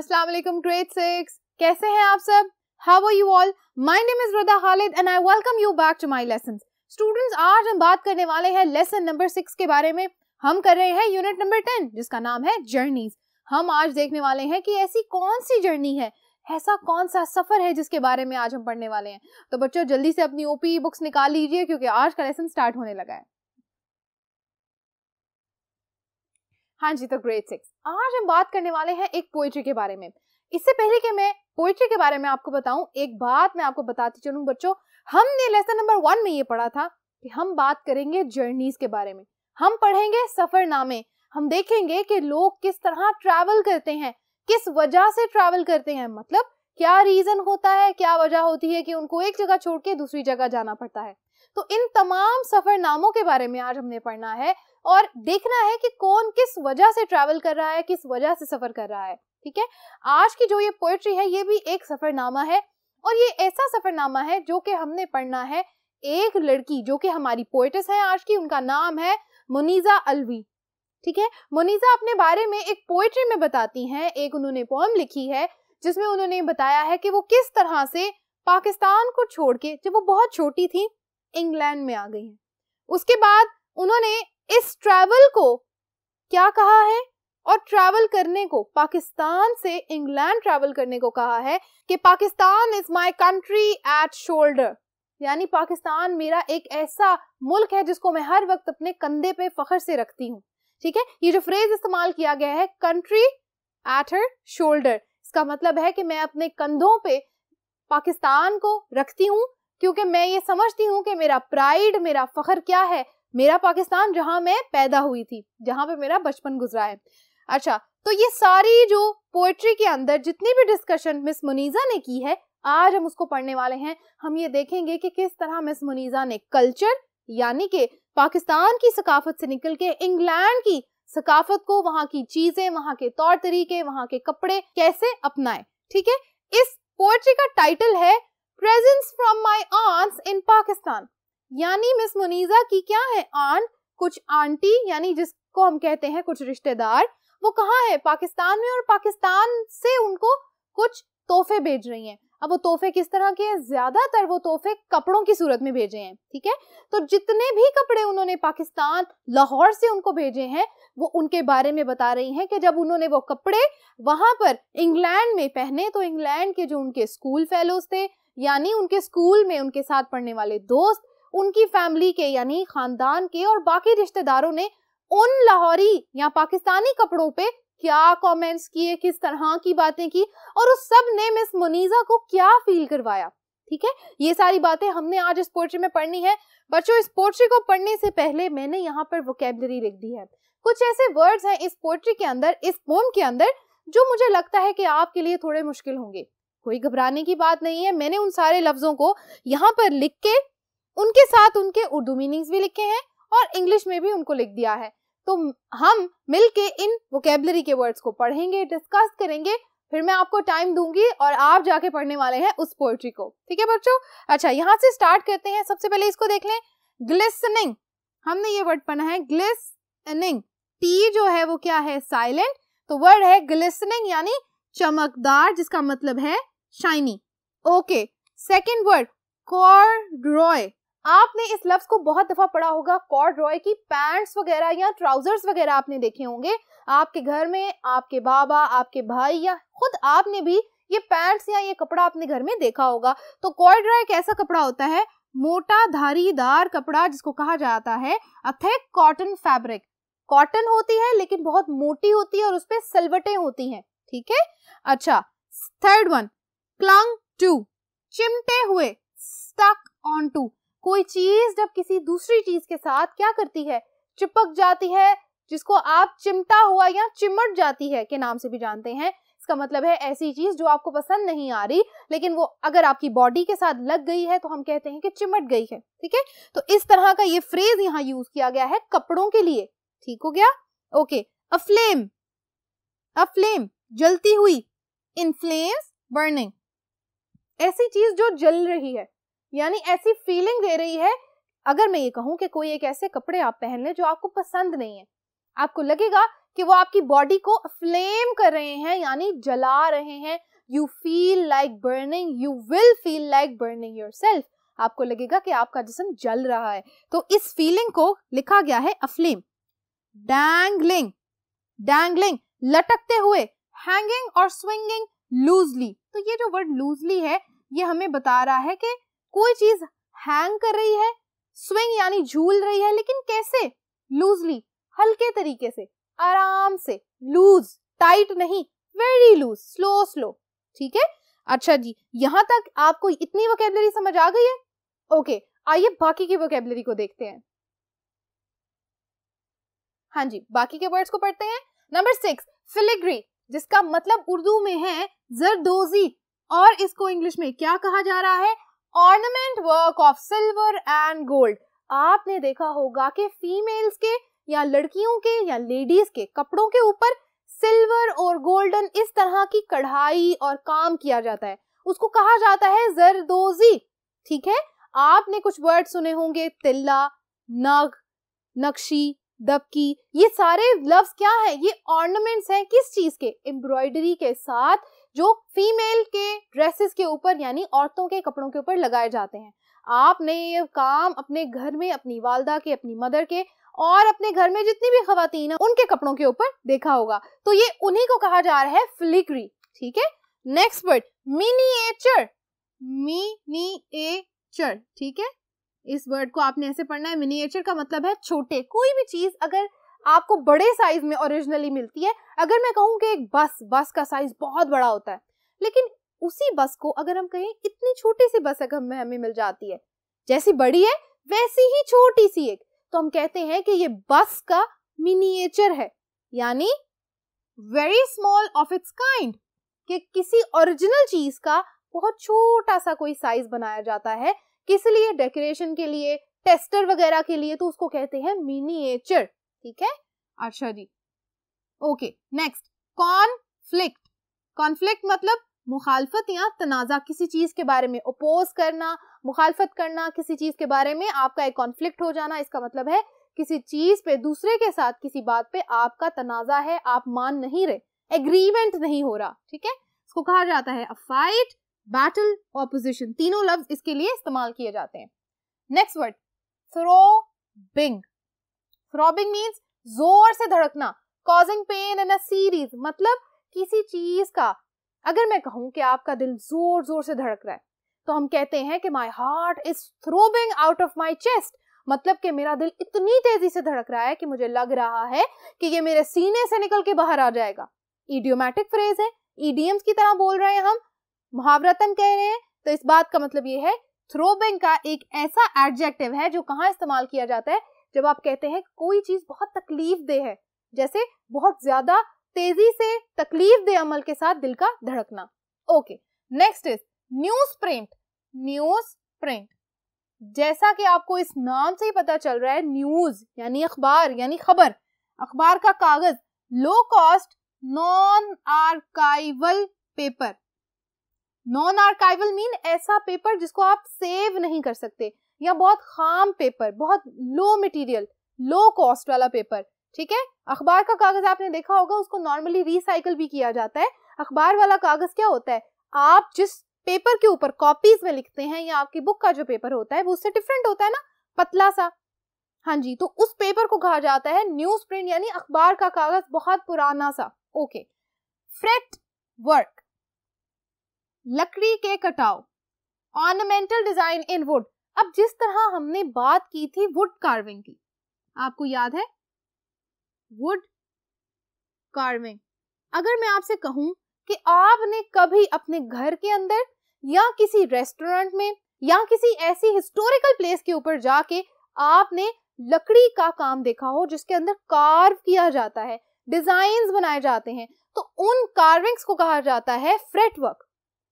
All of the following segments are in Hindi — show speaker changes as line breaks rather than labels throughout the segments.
अस्सलाम वालेकुम ग्रेड सिक्स कैसे हैं आप सब how are you all my name is Rida Khalid and I welcome you back to my lesson students आज हम बात करने वाले हैं लेसन नंबर सिक्स के बारे में हम कर रहे हैं यूनिट नंबर टेन जिसका नाम है जर्नीज हम आज देखने वाले हैं कि ऐसी कौन सी जर्नी है ऐसा कौन सा सफर है जिसके बारे में आज हम पढ़ने वाले हैं तो बच्चों जल्दी से अपनी ओपी बुक्स e निकाल लीजिए क्योंकि आज का लेसन स्टार्ट होने लगा है हाँ जी तो ग्रेट सिक्स आज हम बात करने वाले हैं एक पोइट्री के बारे में इससे पहले कि मैं पोइट्री के बारे में आपको बताऊं एक बात मैं आपको बताती चलूं बच्चों हमने लेसन नंबर वन में ये पढ़ा था कि हम बात करेंगे जर्नीज के बारे में हम पढ़ेंगे सफरनामे हम देखेंगे कि लोग किस तरह ट्रैवल करते हैं किस वजह से ट्रैवल करते हैं मतलब क्या रीजन होता है क्या वजह होती है कि उनको एक जगह छोड़ के दूसरी जगह जाना पड़ता है तो इन तमाम सफरनामों के बारे में आज हमने पढ़ना है और देखना है कि कौन किस वजह से ट्रैवल कर रहा है किस वजह से सफ़र कर रहा है ठीक है आज की जो ये पोएट्री है ये भी एक सफ़रनामा है और ये ऐसा सफ़रनामा है जो कि हमने पढ़ना है एक लड़की जो कि हमारी पोइटिस है आज की उनका नाम है मुनीजा अलवी ठीक है मुनीजा अपने बारे में एक पोइट्री में बताती हैं एक उन्होंने पोम लिखी है जिसमें उन्होंने बताया है कि वो किस तरह से पाकिस्तान को छोड़ के जब वो बहुत छोटी थी इंग्लैंड में आ गई हैं उसके बाद उन्होंने इस ट्रैवल को क्या कहा है और ट्रैवल करने को पाकिस्तान से इंग्लैंड ट्रैवल करने को कहा है कि Pakistan is my country at shoulder यानी पाकिस्तान मेरा एक ऐसा मुल्क है जिसको मैं हर वक्त अपने कंधे पे फखर से रखती हूँ ठीक है ये जो फ्रेज इस्तेमाल किया गया है कंट्री एट हर शोल्डर इसका मतलब है कि मैं अपने कंधों पे पाकिस्तान को रखती हूँ क्योंकि मैं ये समझती हूँ कि मेरा प्राइड मेरा फखर क्या है मेरा पाकिस्तान जहाँ मैं पैदा हुई थी जहाँ पे मेरा बचपन गुजरा है अच्छा तो ये सारी जो पोएट्री के अंदर जितनी भी डिस्कशन मिस मुनीजा ने की है आज हम उसको पढ़ने वाले हैं हम ये देखेंगे कि किस तरह मिस मुनीजा ने कल्चर यानी कि पाकिस्तान की सकाफत से निकल के इंग्लैंड की सकाफत को वहाँ की चीजें वहाँ के तौर तरीके वहाँ के कपड़े कैसे अपनाए ठीक है इस पोएट्री का टाइटल है presents from my aunts in Pakistan यानी मिस मुनीजा की क्या है आंट कुछ आंटी यानी जिसको हम कहते हैं कुछ रिश्तेदार वो कहाँ है पाकिस्तान में और पाकिस्तान से उनको कुछ तोहफे भेज रही हैं अब वो तोहफे किस तरह के हैं ज्यादातर वो तोहफे कपड़ों की सूरत में भेजे हैं ठीक है तो जितने भी कपड़े उन्होंने पाकिस्तान लाहौर से उनको भेजे हैं वो उनके बारे में बता रही हैं कि जब उन्होंने वो कपड़े वहां पर इंग्लैंड में पहने तो इंग्लैंड के जो उनके स्कूल फेलोज थे यानी उनके स्कूल में उनके साथ पढ़ने वाले दोस्त उनकी फैमिली के यानी खानदान के और बाकी रिश्तेदारों ने उन लाहौरी या पाकिस्तानी कपड़ों पे क्या कमेंट्स किए किस तरह की बातें की और उस सब ने मिस मुनीजा को क्या फील करवाया ठीक है ये सारी बातें हमने आज इस पोर्ट्री में पढ़नी है बच्चों इस पोर्ट्री को पढ़ने से पहले मैंने यहाँ पर वोकेबलरी लिख दी है कुछ ऐसे वर्ड्स हैं इस पोर्ट्री के अंदर इस पोम के अंदर जो मुझे लगता है कि आपके लिए थोड़े मुश्किल होंगे कोई घबराने की बात नहीं है मैंने उन सारे लफ्जों को यहाँ पर लिख के उनके साथ उनके उर्दू मीनिंग्स भी लिखे हैं और इंग्लिश में भी उनको लिख दिया है तो हम मिलके इन वोकेबलरी के वर्ड्स को पढ़ेंगे डिस्कस करेंगे फिर मैं आपको टाइम दूंगी और आप जाके पढ़ने वाले हैं उस पोएट्री को ठीक है बच्चों अच्छा यहाँ से स्टार्ट करते हैं सबसे पहले इसको देख लें ग्लिसनिंग हमने ये वर्ड पढ़ा है ग्लिसनिंग टी जो है वो क्या है साइलेंट तो वर्ड है ग्लिसनिंग यानी चमकदार जिसका मतलब है shiny okay second word corduroy आपने इस लफ्ज को बहुत दफा पढ़ा होगा रॉय की पैंट्स वगैरह या ट्राउजर्स वगैरह आपने देखे होंगे आपके घर में आपके बाबा आपके भाई या खुद आपने भी ये पैंट्स या ये कपड़ा अपने घर में देखा होगा तो कॉर्डरॉय एक ऐसा कपड़ा होता है मोटा धारीदार कपड़ा जिसको कहा जाता है अथेक कॉटन फैब्रिक कॉटन होती है लेकिन बहुत मोटी होती है और उसपे सलवटे होती हैं ठीक है अच्छा थर्ड वन क्लंग टू चिमटे हुए स्टक ऑन टू कोई चीज जब किसी दूसरी चीज के साथ क्या करती है चिपक जाती है जिसको आप चिमटा हुआ या चिमट जाती है के नाम से भी जानते हैं इसका मतलब है ऐसी चीज जो आपको पसंद नहीं आ रही लेकिन वो अगर आपकी बॉडी के साथ लग गई है तो हम कहते हैं कि चिमट गई है ठीक है तो इस तरह का ये फ्रेज यहाँ यूज किया गया है कपड़ों के लिए ठीक हो गया okay a flame a flame जलती हुई इन फ्लेम बर्निंग ऐसी चीज जो जल रही है यानी ऐसी फीलिंग दे रही है अगर मैं ये कहूँ कि कोई एक ऐसे कपड़े आप पहन ले जो आपको पसंद नहीं है आपको लगेगा कि वो आपकी बॉडी को फ्लेम कर रहे हैं यानी जला रहे हैं you feel like burning you will feel like burning yourself आपको लगेगा कि आपका जिसम जल रहा है तो इस फीलिंग को लिखा गया है अफ्लेम डैंगलिंग डैंगलिंग लटकते हुए हैंगिंग और स्विंगिंग लूजली तो ये जो वर्ड लूजली है ये हमें बता रहा है कि कोई चीज हैंग कर रही है स्विंग यानी झूल रही है लेकिन कैसे लूजली हल्के तरीके से आराम से लूज टाइट नहीं वेरी लूज स्लो स्लो ठीक है अच्छा जी यहां तक आपको इतनी वोकेबलरी समझ आ गई है ओके आइए बाकी की वोकेबलरी को देखते हैं हाँ जी बाकी के वर्ड्स को पढ़ते हैं नंबर सिक्स फिलिग्री जिसका मतलब उर्दू में है जरदोजी और इसको इंग्लिश में क्या कहा जा रहा है ornament work of silver and gold आपने देखा होगा कि फीमेल्स के या लड़कियों के या लेडीज के कपड़ों के ऊपर सिल्वर और गोल्डन इस तरह की कढ़ाई और काम किया जाता है उसको कहा जाता है जरदोजी ठीक है आपने कुछ वर्ड सुने होंगे तिल्ला नग नक्शी दबकी ये सारे लफ्ज क्या है ये ऑर्नामेंट्स हैं किस चीज के एम्ब्रॉयडरी के साथ जो फीमेल के ड्रेसेस के ऊपर यानी औरतों के कपड़ों के ऊपर लगाए जाते हैं आपने ये काम अपने घर में अपनी वालदा के अपनी मदर के और अपने घर में जितनी भी खातन है उनके कपड़ों के ऊपर देखा होगा तो ये उन्हीं को कहा जा रहा है फ्लिकरी ठीक है नेक्स्ट वर्ड मिनिएचर मिनिएचर ठीक है इस वर्ड को आपने ऐसे पढ़ना है मिनिएचर का मतलब है छोटे कोई भी चीज अगर आपको बड़े साइज में ओरिजिनली मिलती है अगर मैं कहूँ कि एक बस बस का साइज बहुत बड़ा होता है लेकिन उसी बस को अगर हम कहें इतनी छोटी सी बस अगर हमें हमें मिल जाती है जैसी बड़ी है वैसी ही छोटी सी एक तो हम कहते हैं कि ये बस का मिनिएचर है यानी very small of its kind कि किसी ओरिजिनल चीज का बहुत छोटा सा कोई साइज बनाया जाता है किस लिए डेकोरेशन के लिए टेस्टर वगैरह के लिए तो उसको कहते हैं मिनिएचर ठीक है अच्छा जी ओके नेक्स्ट कॉन्फ्लिक्ट कॉन्फ्लिक्ट मतलब मुखालफत या तनाज़ा किसी चीज़ के बारे में अपोज करना मुखालफत करना किसी चीज़ के बारे में आपका एक कॉन्फ्लिक्ट हो जाना इसका मतलब है किसी चीज़ पे दूसरे के साथ किसी बात पे आपका तनाज़ा है आप मान नहीं रहे एग्रीमेंट नहीं हो रहा ठीक है इसको कहा जाता है फाइट बैटल ऑपोजिशन तीनों लफ्ज इसके लिए इस्तेमाल किए जाते हैं next word throbbing throbbing means जोर से धड़कना कॉजिंग पेन इन सीरीज मतलब किसी चीज का अगर मैं कहूं कि आपका दिल जोर जोर से धड़क रहा है तो हम कहते हैं कि my heart is throbbing out of my chest मतलब कि मेरा दिल इतनी तेजी से धड़क रहा है कि मुझे लग रहा है कि ये मेरे सीने से निकल के बाहर आ जाएगा इडियोमेटिक फ्रेज है ईडीएम्स की तरह बोल रहे हैं हम मुहावरतन कह रहे हैं तो इस बात का मतलब ये है थ्रोबिंग का एक ऐसा एडजेक्टिव है जो कहाँ इस्तेमाल किया जाता है जब आप कहते हैं कोई चीज बहुत तकलीफ दे है जैसे बहुत ज्यादा तेजी से तकलीफ दे अमल के साथ दिल का धड़कना okay next is newsprint newsprint जैसा कि आपको इस नाम से ही पता चल रहा है न्यूज यानी अखबार यानी खबर अखबार का कागज low cost non archival paper non archival mean ऐसा पेपर जिसको आप सेव नहीं कर सकते या बहुत खाम पेपर बहुत लो मटेरियल लो कॉस्ट वाला पेपर ठीक है अखबार का कागज आपने देखा होगा उसको नॉर्मली रिसाइकल भी किया जाता है अखबार वाला कागज क्या होता है आप जिस पेपर के ऊपर कॉपीज में लिखते हैं या आपकी बुक का जो पेपर होता है वो उससे डिफरेंट होता है ना पतला सा हाँ जी तो उस पेपर को कहा जाता है न्यूज प्रिंट यानी अखबार का कागज बहुत पुराना सा ओके फ्रेट वर्क लकड़ी के कटाव ऑर्नामेंटल डिजाइन इन वुड अब जिस तरह हमने बात की थी वुड कार्विंग की आपको याद है वुड कार्विंग अगर मैं आपसे कहूं कि आपने कभी अपने घर के अंदर या किसी रेस्टोरेंट में या किसी ऐसी हिस्टोरिकल प्लेस के ऊपर जाके आपने लकड़ी का काम देखा हो जिसके अंदर कार्व किया जाता है डिजाइन बनाए जाते हैं तो उन कार्विंग्स को कहा जाता है फ्रेट वर्क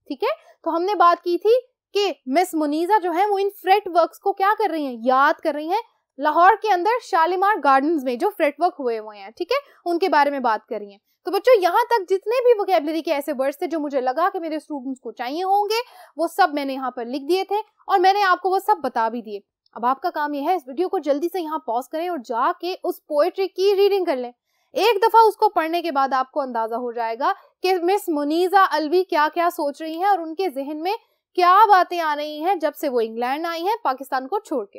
ठीक है तो हमने बात की थी कि मिस मुनीजा जो है वो इन फ्रेट वर्क्स को क्या कर रही हैं याद कर रही हैं लाहौर के अंदर शालीमार गार्डन्स में जो फ्रेटवर्क हुए हुए हैं ठीक है उनके बारे में बात कर रही है तो बच्चों यहाँ तक जितने भी वोकेबलरी के ऐसे वर्ड्स थे जो मुझे लगा कि मेरे स्टूडेंट्स को चाहिए होंगे वो सब मैंने यहाँ पर लिख दिए थे और मैंने आपको वो सब बता भी दिए अब आपका काम यह है इस वीडियो को जल्दी से यहाँ पॉज करें और जाके उस पोएट्री की रीडिंग कर लें एक दफा उसको पढ़ने के बाद आपको अंदाजा हो जाएगा कि मिस मुनीजा अलवी क्या क्या सोच रही हैं और उनके जहन में क्या बातें आ रही हैं जब से वो इंग्लैंड आई हैं पाकिस्तान को छोड़ के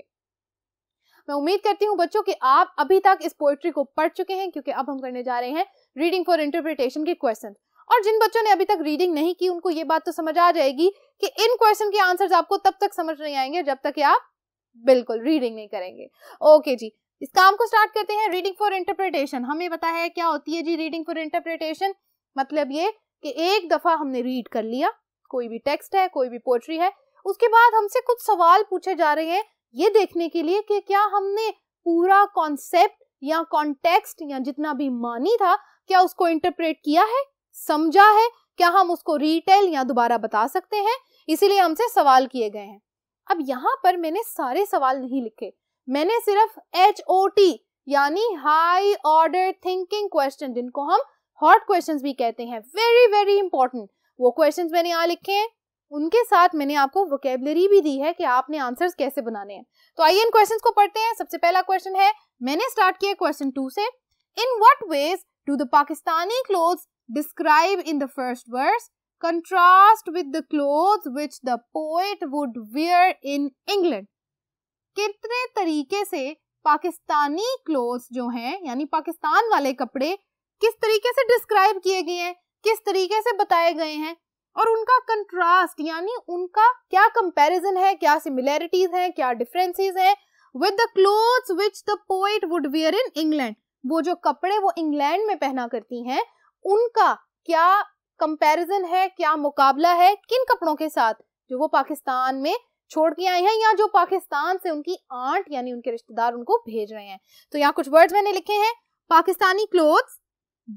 मैं उम्मीद करती हूँ बच्चों कि आप अभी तक इस पोइट्री को पढ़ चुके हैं क्योंकि अब हम करने जा रहे हैं रीडिंग फॉर इंटरप्रिटेशन के क्वेश्चन और जिन बच्चों ने अभी तक रीडिंग नहीं की उनको ये बात तो समझ आ जाएगी कि इन क्वेश्चन के आंसर आपको तब तक समझ नहीं आएंगे जब तक आप बिल्कुल रीडिंग नहीं करेंगे ओके जी इस काम को स्टार्ट करते हैं रीडिंग फॉर इंटरप्रिटेशन हमें बताया क्या होती है जी रीडिंग फॉर इंटरप्रिटेशन मतलब ये कि एक दफा हमने रीड कर लिया कोई भी टेक्स्ट है कोई भी पोट्री है उसके बाद हमसे कुछ सवाल पूछे जा रहे हैं ये देखने के लिए कि क्या हमने पूरा कॉन्सेप्ट या कॉन्टेक्स्ट या जितना भी मानी था क्या उसको इंटरप्रेट किया है समझा है क्या हम उसको रिटेल या दोबारा बता सकते हैं इसीलिए हमसे सवाल किए गए हैं अब यहाँ पर मैंने सारे सवाल नहीं लिखे मैंने सिर्फ एच ओ टी यानी हाई ऑर्डर थिंकिंग क्वेश्चन जिनको हम हॉट क्वेश्चन भी कहते हैं वेरी वेरी इंपॉर्टेंट वो क्वेश्चन मैंने यहाँ लिखे हैं उनके साथ मैंने आपको वोकेबलरी भी दी है कि आपने आंसर्स कैसे बनाने हैं तो आइए इन क्वेश्चंस को पढ़ते हैं सबसे पहला क्वेश्चन है मैंने स्टार्ट किया क्वेश्चन टू से in what ways do the Pakistani cloth describe in the first verse contrast with the cloth which the poet would wear in England कितने तरीके से पाकिस्तानी क्लोथ जो हैं यानी पाकिस्तान वाले कपड़े किस तरीके से डिस्क्राइब किए गए हैं किस तरीके से बताए गए हैं और उनका कंट्रास्ट यानी उनका क्या कंपैरिजन है क्या सिमिलैरिटीज हैं क्या डिफरेंसेस हैं with the clothes which the poet would wear in England वो जो कपड़े वो इंग्लैंड में पहना करती हैं उनका क्या कंपैरिजन है क्या मुकाबला है किन कपड़ों के साथ जो वो पाकिस्तान में छोड़ के आए हैं या जो पाकिस्तान से उनकी आंट यानी उनके रिश्तेदार उनको भेज रहे हैं तो यहाँ कुछ वर्ड्स मैंने लिखे हैं Pakistani clothes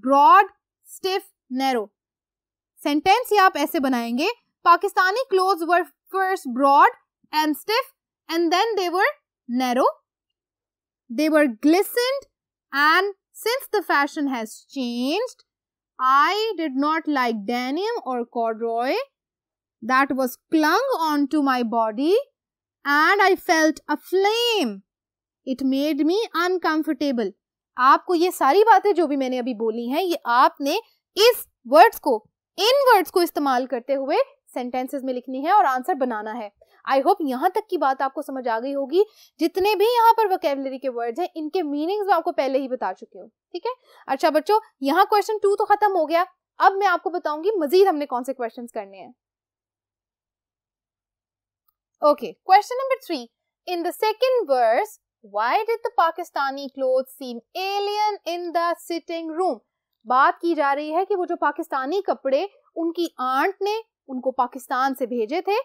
broad stiff narrow sentence ही आप ऐसे बनाएंगे Pakistani cloth were first broad and stiff and then they were narrow they were glistened and since the fashion has changed I did not like denim or corduroy that was clung onto my body and I felt aflame. It made me uncomfortable. आपको ये सारी बातें जो भी मैंने अभी बोली हैं ये आपने इस वर्ड्स को इन वर्ड्स को इस्तेमाल करते हुए सेंटेंसेस में लिखनी है और आंसर बनाना है आई होप यहाँ तक की बात आपको समझ आ गई होगी जितने भी यहाँ पर वोकेबलरी के वर्ड्स हैं इनके मीनिंग्स मैं आपको पहले ही बता चुकी हूँ ठीक है अच्छा बच्चों यहाँ क्वेश्चन टू तो खत्म हो गया अब मैं आपको बताऊंगी मजीद हमने कौन से क्वेश्चन करने हैं okay question number three in the second verse why did the Pakistani cloth seem alien in the sitting room बात की जा रही है कि वो जो पाकिस्तानी कपड़े उनकी आंट ने उनको पाकिस्तान से भेजे थे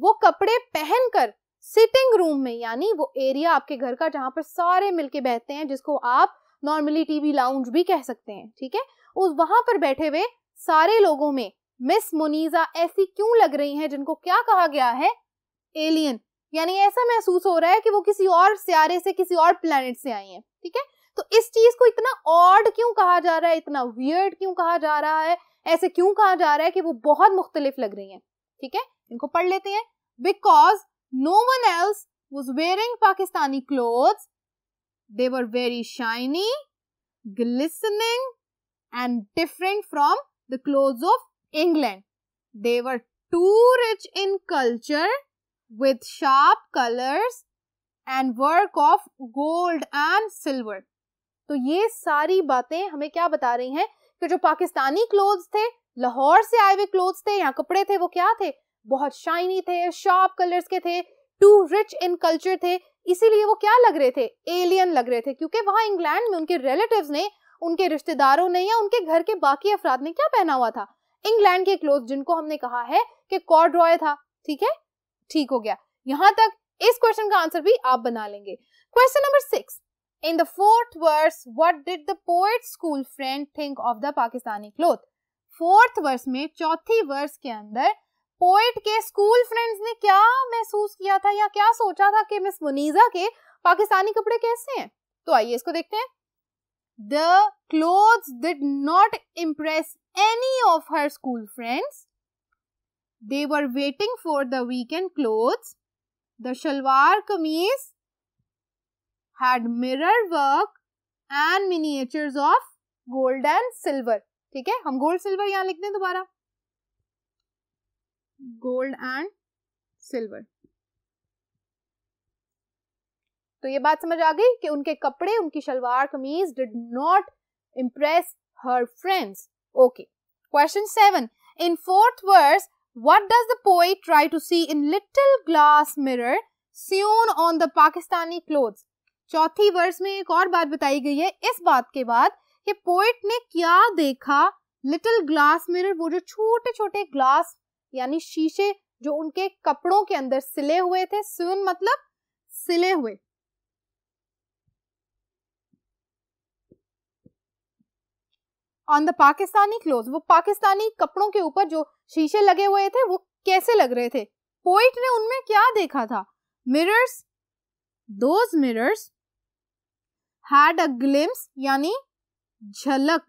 वो कपड़े पहनकर सिटिंग रूम में यानी वो एरिया आपके घर का जहाँ पर सारे मिलके बैठते हैं जिसको आप नॉर्मली टीवी लाउंज भी कह सकते हैं ठीक है उस वहां पर बैठे हुए सारे लोगों में मिस मुनीजा ऐसी क्यों लग रही हैं जिनको क्या कहा गया है एलियन यानी ऐसा महसूस हो रहा है कि वो किसी और सियारे से किसी और प्लेनेट से आई हैं ठीक है तो इस चीज को इतना ऑड क्यों कहा जा रहा है इतना वियर्ड क्यों कहा जा रहा है ऐसे क्यों कहा जा रहा है कि वो बहुत मुख्तलिफ लग रही है ठीक है इनको पढ़ लेते हैं because no one else was wearing Pakistani cloth they were very shiny glistening and different from the cloth of England they were too rich in culture with sharp colours and work of gold and silver तो ये सारी बातें हमें क्या बता रही हैं कि जो पाकिस्तानी क्लोथ्स थे लाहौर से आए हुए क्लोथ्स थे यहाँ कपड़े थे वो क्या थे बहुत शाइनी थे शार्प कलर्स के थे टू रिच इन कल्चर थे इसीलिए वो क्या लग रहे थे एलियन लग रहे थे क्योंकि वहां इंग्लैंड में उनके रिलेटिव ने उनके रिश्तेदारों ने या उनके घर के बाकी अफराद ने क्या पहना हुआ था इंग्लैंड के क्लोथ जिनको हमने कहा है कि रॉय था ठीक है ठीक हो गया यहाँ तक इस क्वेश्चन का आंसर भी आप बना लेंगे question number six In the fourth verse, what did the poet's school friend think of the Pakistani cloth? Fourth verse में चौथी वर्स के अंदर पोएट के स्कूल फ्रेंड्स ने क्या महसूस किया था या क्या सोचा था कि मिस मुनीजा के पाकिस्तानी कपड़े कैसे हैं तो आइए इसको देखते हैं the cloth did not impress any of her school friends they were waiting for the weekend cloth the shalwar kameez had mirror work and miniatures of gold and silver ठीक है हम गोल्ड सिल्वर यहां लिखते हैं दोबारा गोल्ड एंड सिल्वर तो ये बात समझ आ गई कि उनके कपड़े उनकी shalwar kameez did not impress her friends okay question seven in fourth verse what does the poet try to see in little glass mirror sewn on the Pakistani clothes चौथी वर्ष में एक और बात बताई गई है इस बात के बाद कि पोइट ने क्या देखा लिटिल ग्लास मिरर वो जो छोटे छोटे ग्लास यानी शीशे जो उनके कपड़ों के अंदर सिले हुए थे सुन मतलब सिले हुए ऑन द पाकिस्तानी क्लोथ वो पाकिस्तानी कपड़ों के ऊपर जो शीशे लगे हुए थे वो कैसे लग रहे थे पोइट ने उनमें क्या देखा था mirrors those mirrors had a glimpse yani jhalak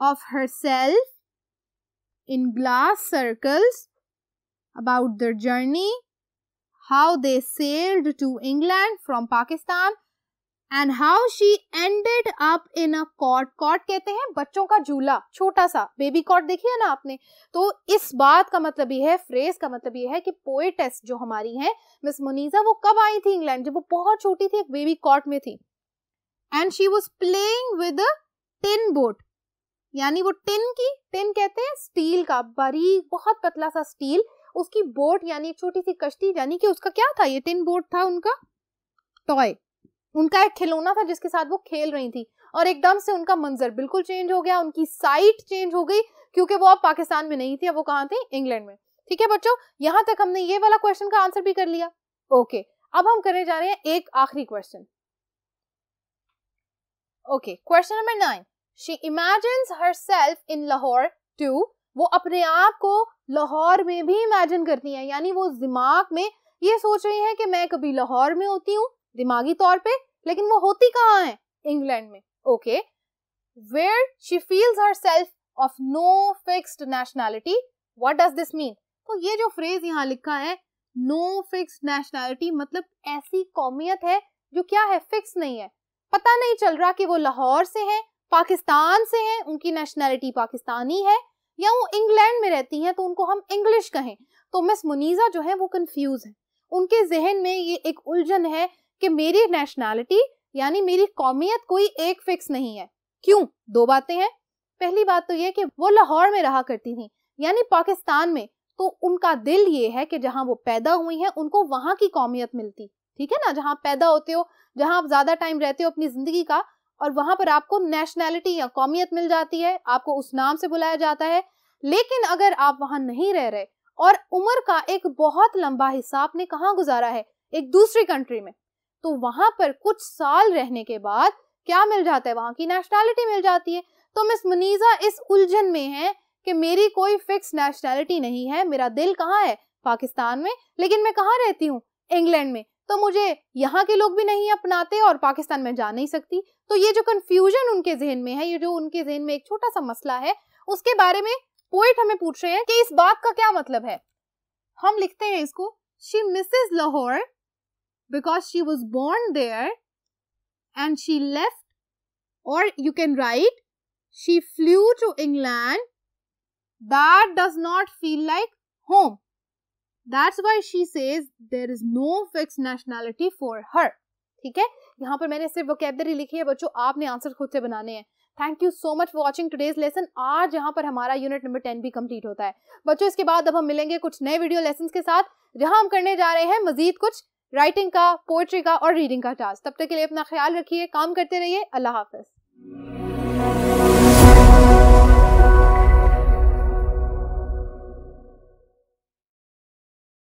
of herself in glass circles about their journey, how they sailed to England from Pakistan and how she ended up in a cot cot कहते हैं बच्चों का झूला छोटा सा बेबी कॉट देखी है ना आपने तो इस बात का मतलब ये है फ्रेज का मतलब ये है कि पोएटेस जो हमारी है मिस मुनीजा वो कब आई थी इंग्लैंड जब वो बहुत छोटी थी एक बेबी कॉट में थी and she was playing with tin boat यानी वो टिन की टिन कहते हैं स्टील का बारीक बहुत पतला सा स्टील उसकी बोट यानी एक छोटी सी कश्ती यानी कि उसका क्या था ये टिन बोट था उनका टॉय उनका एक खिलौना था जिसके साथ वो खेल रही थी और एकदम से उनका मंजर बिल्कुल चेंज हो गया उनकी साइट चेंज हो गई क्योंकि वो अब पाकिस्तान में नहीं थी अब वो कहाँ थी इंग्लैंड में ठीक है बच्चों यहाँ तक हमने ये वाला क्वेश्चन का आंसर भी कर लिया ओके अब हम करने जा रहे हैं एक आखिरी question okay question number nine she imagine herself in Lahore to वो अपने आप को लाहौर में भी इमेजिन करती है यानी वो दिमाग में ये सोच रही है कि मैं कभी लाहौर में होती हूँ दिमागी तौर पे लेकिन वो होती कहाँ है इंग्लैंड में okay where she feels herself of no fixed nationality what does this mean तो ये जो फ्रेज यहाँ लिखा है नो फिक्स नेशनैलिटी मतलब ऐसी कौमियत है जो क्या है फिक्स नहीं है पता नहीं चल रहा कि वो लाहौर से हैं पाकिस्तान से हैं उनकी नेशनैलिटी पाकिस्तानी है या वो इंग्लैंड में रहती हैं तो उनको हम इंग्लिश कहें तो मिस मुनीजा जो है वो कंफ्यूज है उनके जहन में ये एक उलझन है कि मेरी नेशनैलिटी यानी मेरी कौमियत कोई एक फिक्स नहीं है क्यों दो बातें हैं पहली बात तो यह कि वो लाहौर में रहा करती थी यानी पाकिस्तान में तो उनका दिल ये है कि जहाँ वो पैदा हुई हैं उनको वहाँ की कौमियत मिलती ठीक है ना जहाँ पैदा होते हो जहाँ आप ज़्यादा टाइम रहते हो अपनी ज़िंदगी का और वहाँ पर आपको नेशनैलिटी या कौमियत मिल जाती है आपको उस नाम से बुलाया जाता है लेकिन अगर आप वहाँ नहीं रह रहे और उम्र का एक बहुत लंबा हिस्सा आपने कहाँ गुजारा है एक दूसरी कंट्री में तो वहां पर कुछ साल रहने के बाद क्या मिल जाता है वहां की नेशनैलिटी मिल जाती है तो मिस मुनीजा इस उलझन में है कि मेरी कोई फिक्स नेशनैलिटी नहीं है मेरा दिल कहाँ है पाकिस्तान में लेकिन मैं कहाँ रहती हूँ इंग्लैंड में तो मुझे यहाँ के लोग भी नहीं अपनाते और पाकिस्तान में जा नहीं सकती तो ये जो कन्फ्यूजन उनके जहन में है ये जो उनके जहन में एक छोटा सा मसला है उसके बारे में पोइट हमें पूछ रहे हैं कि इस बात का क्या मतलब है हम लिखते हैं इसको she misses Lahore because she was born there and she left, or you can write, she flew to England. That does not feel like home. That's why she says there is no fixed nationality for her. ठीक है यहाँ पर मैंने सिर्फ वोकेबलरी लिखी है बच्चों आपने आंसर खुद से बनाने हैं thank you so much for watching today's lesson आज यहाँ पर हमारा यूनिट नंबर टेन भी कंप्लीट होता है बच्चों इसके बाद अब हम मिलेंगे कुछ नए वीडियो लेसन के साथ जहाँ हम करने जा रहे हैं मजीद कुछ राइटिंग का पोइट्री का और रीडिंग का टास्क तब तक के लिए अपना ख्याल रखिए काम करते रहिए अल्लाह हाफिज़